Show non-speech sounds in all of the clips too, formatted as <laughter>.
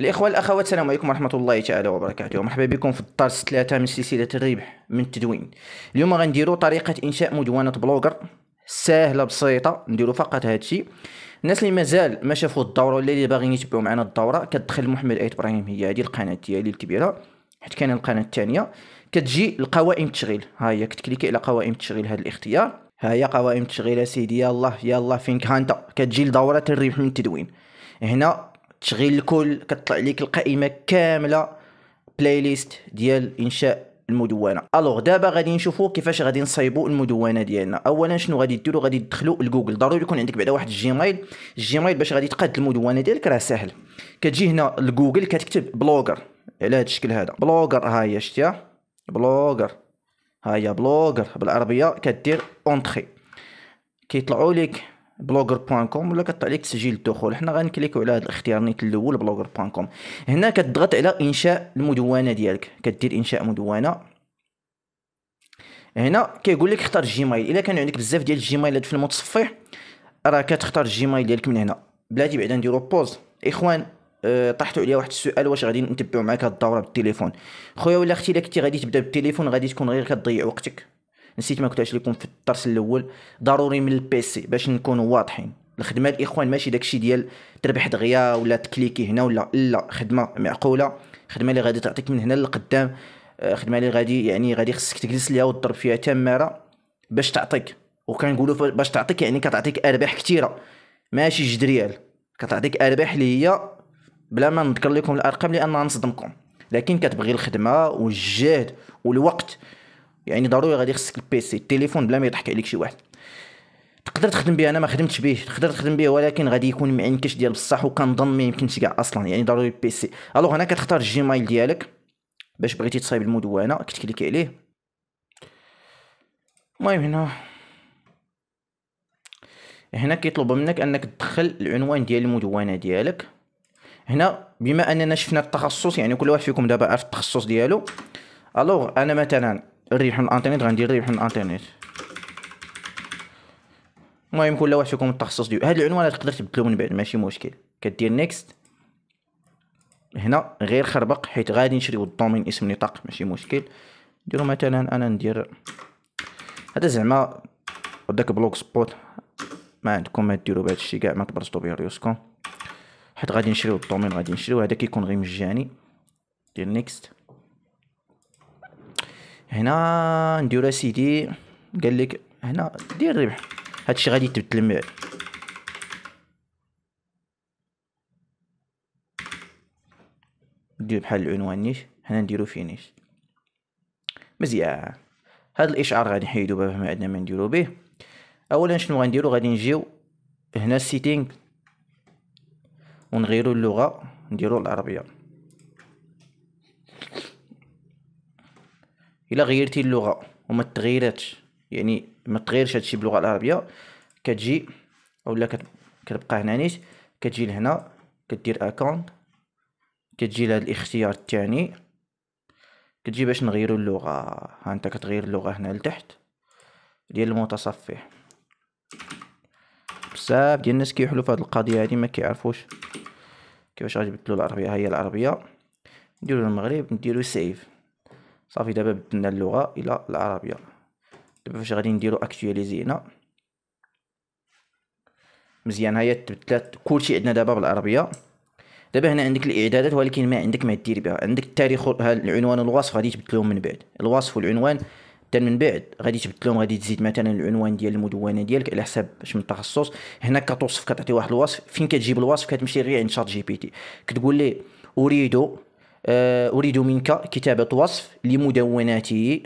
الإخوة الأخوات السلام عليكم ورحمة الله تعالى وبركاته مرحبا بكم في الدرس ثلاثة من سلسلة الربح من التدوين اليوم غنديرو طريقة إنشاء مدونة بلوجر سهلة بسيطة نديرو فقط هادشي الناس اللي مازال ما شافوا الدورة ولا اللي باغيين يتبعوا معنا الدورة كتدخل محمد آيت إبراهيم هي هادي القناة ديالي الكبيرة حيت كاينة القناة الثانية كتجي القوائم التشغيل ها هي كتكليكي على قوائم التشغيل هذا الاختيار ها هي قوائم التشغيل أسيدي يلا يلا فين هانتا كتجي لدورة الربح من التدوين هنا تشغيل الكل كتطلع لك القائمه كامله بلاي ليست ديال انشاء المدونه الوغ دابا غادي نشوفوا كيفاش غادي نصايبوا المدونه ديالنا اولا شنو غادي ديروا غادي تدخلوا لجوجل ضروري يكون عندك بعدا واحد الجيميل الجيميل باش غادي تقاد المدونه ديالك راه سهل كتجي هنا لجوجل كتكتب بلوجر على هذا الشكل هذا بلوجر ها هي شتيها بلوجر ها هي بلوجر بالعربيه كدير اونتري كيطلعوا لك بلوجر بوان كوم ولا كتعطي لك تسجيل الدخول حنا غنكليكو على هذا الاختيار نيت الاول بلوجر بوان كوم هنا كتضغط على انشاء المدونه ديالك كدير انشاء مدونه هنا كيقول لك اختار جيميل الا كان عندك بزاف ديال الجيميلات في المتصفح راه كتختار الجيميل ديالك من هنا بلاتي بعدا نديرو بوز اخوان أه عليا واحد السؤال واش غادي نتبعوا معاك هاد الدوره بالتليفون خويا ولا اختي الا كنتي غادي تبدا بالتليفون غادي تكون غير كتضيع وقتك نسيت ما قلتهاش لكم في الدرس الاول ضروري من البيسي باش نكونوا واضحين الخدمه الاخوان ماشي داكشي ديال تربح دغيا ولا تكليكي هنا ولا لا خدمه معقوله خدمه اللي غادي تعطيك من هنا للقدام آه، خدمه اللي غادي يعني غادي خصك تجلس ليها وتضرب فيها تماره باش تعطيك وكنقولوا باش تعطيك يعني كتعطيك ارباح كثيره ماشي جدريال كتعطيك ارباح اللي هي بلا ما نذكر لكم الارقام لان غنصدمكم لكن كتبغي الخدمه والجهد والوقت يعني ضروري غادي خصك البيسي التليفون بلا ما يضحك عليك شي واحد تقدر تخدم به انا ما خدمتش به تقدر تخدم به ولكن غادي يكون معندكش ديال بصح وكنظن ما يمكنش كاع اصلا يعني ضروري البيسي الوغ هنا كتختار الجيميل ديالك باش بغيتي تصايب المدونه كتكليك عليه المهم هنا هنا كيطلب منك انك تدخل العنوان ديال المدونه ديالك هنا بما اننا شفنا التخصص يعني كل واحد فيكم دابا عارف التخصص ديالو الوغ انا مثلا الريح من الانترنت غندير الريح من الانترنت المهم كل واحد فيكم التخصص ديالو هاد العنوان تقدر تبدلو من بعد ماشي مشكل كدير نيكست هنا غير خربق حيت غادي نشريو الدومين اسم نطاق ماشي مشكل نديرو مثلا انا ندير هذا زعما داك بلوك سبوت ما عندكم ما ديروا بهذا الشيء كاع ما تبرزطو به ريوسكم حيت غادي نشريو الدومين غادي نشريو هذا كيكون غير مجاني دير نيكست هنا نديرو سيدي قال لك هنا دير الربح هادشي غادي يتبدل معايا ندير بحال العنوان نيش هنا نديرو فينيش مزيان هاد الاشعار غادي نحيدو باه ما عندنا ما نديرو به اولا شنو غنديرو غادي نجيو هنا السيتينغ ونغيرو اللغه نديرو العربيه الا غيرتي اللغه وما تغيراتش يعني ما تغيرش هادشي باللغه العربيه كتجي اولا كتبقى هنا نيت كتجي لهنا كدير اكونت كتجي لهاد الاختيار الثاني كتجي باش نغيرو اللغه ها انت كتغير اللغه هنا لتحت ديال المتصفح بزاف ديال الناس كيحلو في هاد القضيه هادي ما كيعرفوش كيفاش غنبدلو العربيه هي العربيه نديرو المغرب نديرو سيف صافي دابا بدلنا اللغه الى العربيه دابا فاش غادي نديرو اكتواليزي هنا مزيان هيا تبدلات كلشي عندنا دابا بالعربيه دابا هنا عندك الاعدادات ولكن ما عندك ما دير بها عندك التاريخ العنوان والوصف غادي تبدلهم من بعد الوصف والعنوان حتى من بعد غادي تبدلهم غادي تزيد مثلا العنوان ديال المدونه ديالك على حساب من التخصص هنا كتوصف كتعطي واحد الوصف فين كتجيب الوصف كتمشي غير عند شات جي بي تي كتقول ليه اريد أه، أريد منك كتابة وصف لمدوناتي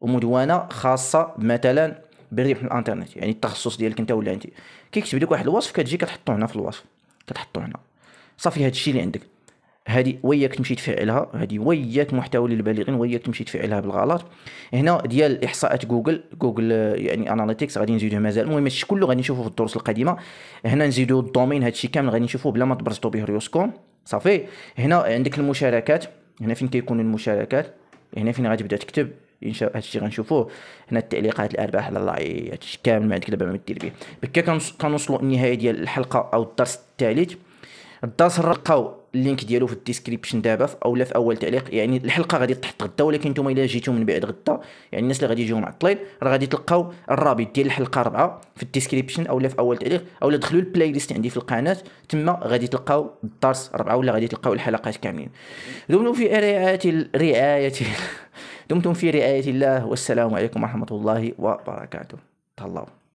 ومدونة خاصة مثلا بالربح من الانترنت يعني التخصص ديالك انت ولا انت كيكتب لك واحد الوصف كتجي كتحطو هنا في الوصف كتحطو هنا صافي هذا الشيء اللي عندك هذه وياك تمشي تفعلها هذه وياك محتوى للبالغين وياك تمشي تفعلها بالغلط هنا ديال احصاءات جوجل جوجل يعني اناليتيكس غادي نزيدوه مازال المهم هادشي كله غادي نشوفوه في الدروس القادمه هنا نزيدو الدومين هادشي كامل غادي نشوفوه بلا ما تبرزطو به ريوسكوم صافي هنا عندك المشاركات هنا فين كيكون المشاركات هنا فين غتبدا تكتب ان شاء الله هادشي غنشوفوه هنا التعليقات الارباح على الله هادشي كامل ما عندك دابا ما دير به بكا كنوصلوا النهايه ديال الحلقه او الدرس الثالث الدرس نلقاو اللينك ديالو في الديسكريبشن دابا او لا في اول تعليق يعني الحلقه غادي تحط غدا ولكن نتوما الا جيتو من بعد غدا يعني الناس اللي غادي يجيو معطلين راه غادي تلقاو الرابط ديال الحلقه 4 في الديسكريبشن او لا في اول تعليق او لا دخلوا البلاي ليست عندي في القناه تما غادي تلقاو الدرس 4 ولا غادي تلقاو الحلقات كاملين دمتم في رعايه رعايه <laughs> دمتم في رعايه الله والسلام عليكم ورحمه الله وبركاته تهلاو